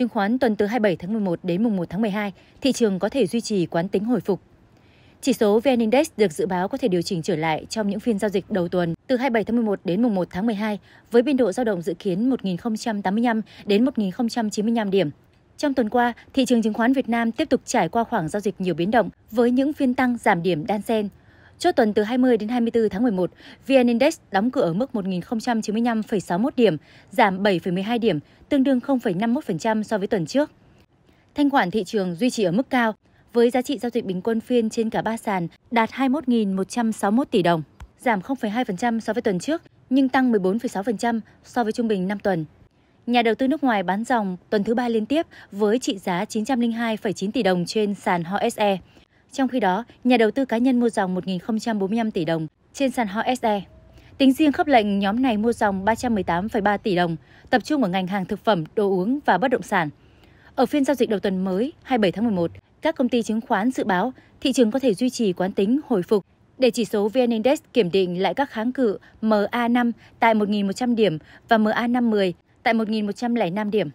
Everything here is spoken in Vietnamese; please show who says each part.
Speaker 1: chứng khoán tuần từ 27 tháng 11 đến mùng 1 tháng 12, thị trường có thể duy trì quán tính hồi phục. Chỉ số VN Index được dự báo có thể điều chỉnh trở lại trong những phiên giao dịch đầu tuần từ 27 tháng 11 đến mùng 1 tháng 12 với biên độ dao động dự kiến 1085 đến 1095 điểm. Trong tuần qua, thị trường chứng khoán Việt Nam tiếp tục trải qua khoảng giao dịch nhiều biến động với những phiên tăng giảm điểm đan xen. Chốt tuần từ 20 đến 24 tháng 11, VN Index đóng cửa ở mức 1.095,61 điểm, giảm 7,12 điểm, tương đương 0,51% so với tuần trước. Thanh khoản thị trường duy trì ở mức cao, với giá trị giao dịch bình quân phiên trên cả ba sàn đạt 21.161 tỷ đồng, giảm 0,2% so với tuần trước nhưng tăng 14,6% so với trung bình 5 tuần. Nhà đầu tư nước ngoài bán dòng tuần thứ ba liên tiếp với trị giá 902,9 tỷ đồng trên sàn HOSE, trong khi đó, nhà đầu tư cá nhân mua dòng 1.045 tỷ đồng trên sàn HOSE. Tính riêng khớp lệnh, nhóm này mua dòng 318,3 tỷ đồng, tập trung ở ngành hàng thực phẩm, đồ uống và bất động sản. Ở phiên giao dịch đầu tuần mới 27 tháng 11, các công ty chứng khoán dự báo thị trường có thể duy trì quán tính hồi phục để chỉ số VN Index kiểm định lại các kháng cự MA5 tại 1.100 điểm và MA510 tại 1.105 điểm.